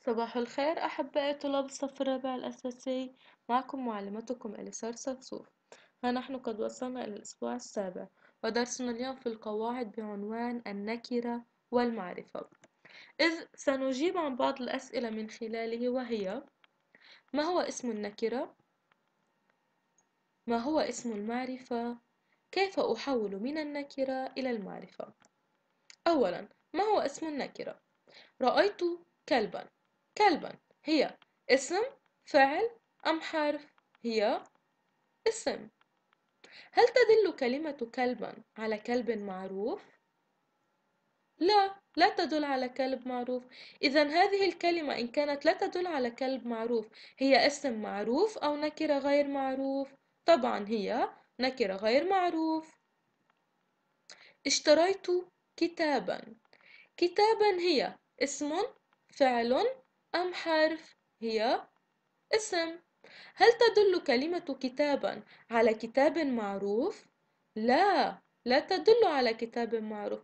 صباح الخير أحبائي طلاب الصف الرابع الأساسي معكم معلمتكم إليسار صفصوف ها نحن قد وصلنا إلى الأسبوع السابع ودرسنا اليوم في القواعد بعنوان النكرة والمعرفة إذ سنجيب عن بعض الأسئلة من خلاله وهي ما هو اسم النكرة؟ ما هو اسم المعرفة؟ كيف أحول من النكرة إلى المعرفة؟ أولا ما هو اسم النكرة؟ رأيت كلبا كلبا هي اسم فعل أم حرف هي اسم هل تدل كلمة كلبا على كلب معروف؟ لا لا تدل على كلب معروف إذا هذه الكلمة إن كانت لا تدل على كلب معروف هي اسم معروف أو نكرة غير معروف طبعا هي نكرة غير معروف اشتريت كتابا كتابا هي اسم فعل أم حرف هي اسم هل تدل كلمة كتابا على كتاب معروف؟ لا لا تدل على كتاب معروف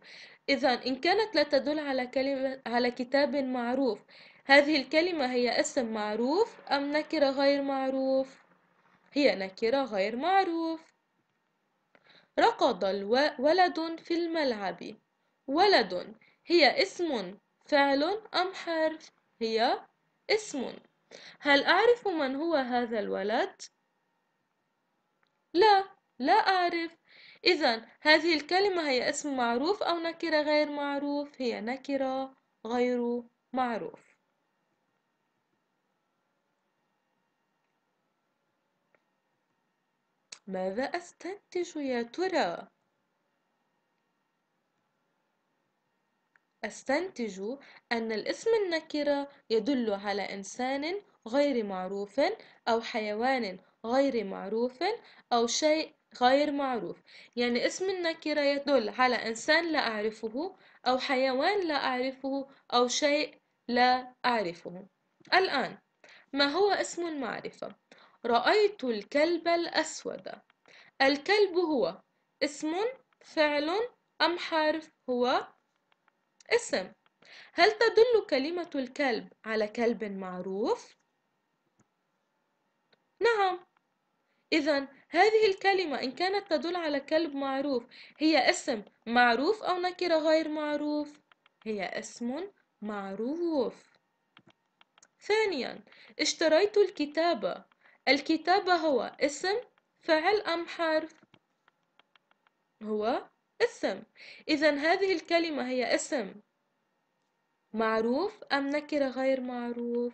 إذا إن كانت لا تدل على, كلمة على كتاب معروف هذه الكلمة هي اسم معروف أم نكرة غير معروف؟ هي نكرة غير معروف ركض ولد في الملعب ولد هي اسم فعل أم حرف هي اسم هل أعرف من هو هذا الولد؟ لا لا أعرف إذا هذه الكلمة هي اسم معروف أو نكرة غير معروف هي نكرة غير معروف ماذا أستنتج يا ترى؟ أستنتج أن الاسم النكرة يدل على إنسان غير معروف أو حيوان غير معروف أو شيء غير معروف يعني اسم النكرة يدل على إنسان لا أعرفه أو حيوان لا أعرفه أو شيء لا أعرفه الآن ما هو اسم المعرفة؟ رأيت الكلب الأسود الكلب هو اسم فعل أم حرف هو اسم هل تدل كلمة الكلب على كلب معروف؟ نعم إذا هذه الكلمة إن كانت تدل على كلب معروف هي اسم معروف أو نكرة غير معروف؟ هي اسم معروف ثانيا اشتريت الكتابة الكتابة هو اسم فعل أم حرف؟ هو اسم إذا هذه الكلمة هي اسم معروف أم نكرة غير معروف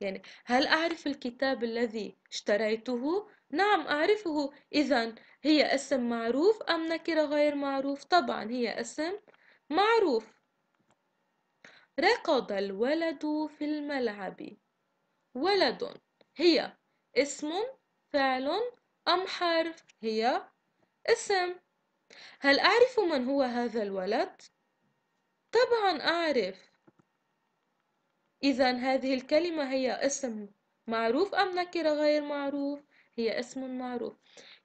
يعني هل أعرف الكتاب الذي اشتريته؟ نعم أعرفه إذا هي اسم معروف أم نكرة غير معروف؟ طبعا هي اسم معروف ركض الولد في الملعب ولد هي اسم فعل أم حرف هي اسم هل أعرف من هو هذا الولد؟ طبعا أعرف إذا هذه الكلمة هي اسم معروف أم نكرة غير معروف؟ هي اسم معروف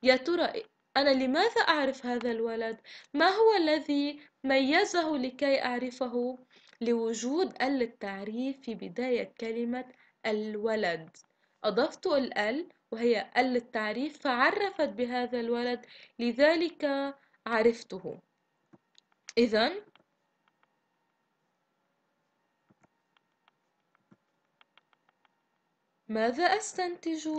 يا ترى أنا لماذا أعرف هذا الولد؟ ما هو الذي ميزه لكي أعرفه؟ لوجود ال التعريف في بداية كلمة الولد أضفت ال وهي ال التعريف فعرفت بهذا الولد لذلك عرفته إذا ماذا أستنتج؟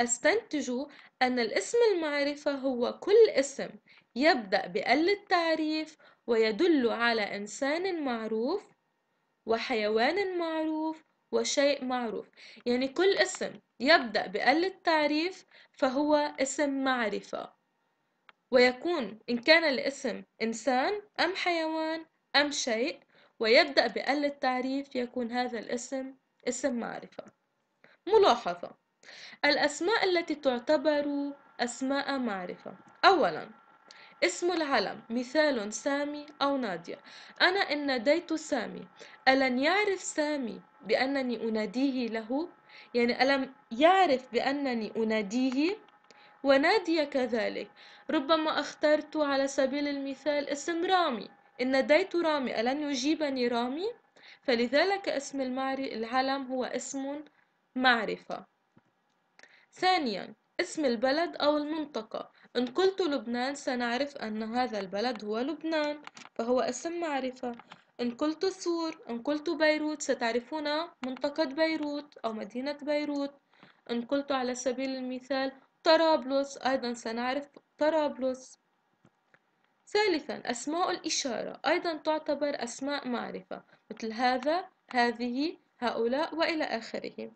أستنتج أن الاسم المعرفة هو كل اسم يبدأ بأل التعريف ويدل على إنسان معروف وحيوان معروف وشيء معروف يعني كل اسم يبدأ بأل التعريف فهو اسم معرفة ويكون إن كان الاسم إنسان أم حيوان أم شيء ويبدأ بأل التعريف يكون هذا الاسم اسم معرفة ملاحظة الأسماء التي تعتبر أسماء معرفة أولاً اسم العلم مثال سامي أو نادية أنا إن ناديت سامي ألن يعرف سامي بأنني أناديه له يعني ألم يعرف بأنني أناديه ونادية كذلك ربما اخترت على سبيل المثال اسم رامي إن ناديت رامي ألن يجيبني رامي فلذلك اسم المعري العلم هو اسم معرفة ثانيا اسم البلد أو المنطقة إن قلت لبنان سنعرف أن هذا البلد هو لبنان فهو اسم معرفة إن قلت سور إن قلت بيروت ستعرفون منطقة بيروت أو مدينة بيروت إن قلت على سبيل المثال طرابلس أيضا سنعرف طرابلس ثالثا أسماء الإشارة أيضا تعتبر أسماء معرفة مثل هذا هذه هؤلاء وإلى آخره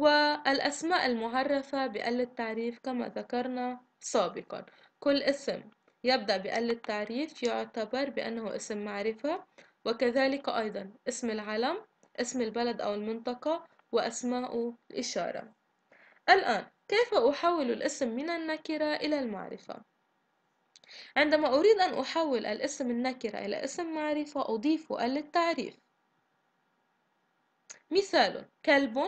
والأسماء المعرفة بأل التعريف كما ذكرنا سابقا كل اسم يبدأ بأل التعريف يعتبر بأنه اسم معرفة وكذلك أيضا اسم العلم اسم البلد أو المنطقة وأسماء الإشارة الآن كيف أحول الاسم من النكرة إلى المعرفة؟ عندما أريد أن أحول الاسم النكرة إلى اسم معرفة أضيف أل التعريف مثال كلب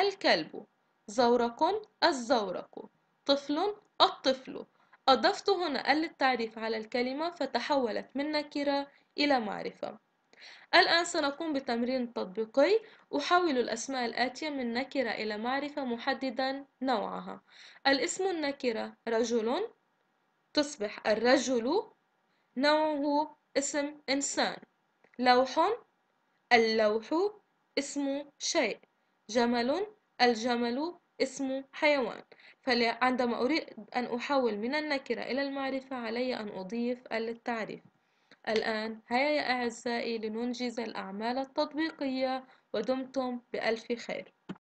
الكلب زورق الزورق طفل الطفل أضفت هنا ال التعريف على الكلمة فتحولت من نكرة إلى معرفة الآن سنقوم بتمرين تطبيقي أحول الأسماء الآتية من نكرة إلى معرفة محددا نوعها الاسم النكرة رجل تصبح الرجل نوعه اسم إنسان لوح اللوح اسم شيء جمل الجمل اسم حيوان فعندما أريد أن أحول من النكرة إلى المعرفة علي أن أضيف التعريف الآن هيا يا أعزائي لننجز الأعمال التطبيقية ودمتم بألف خير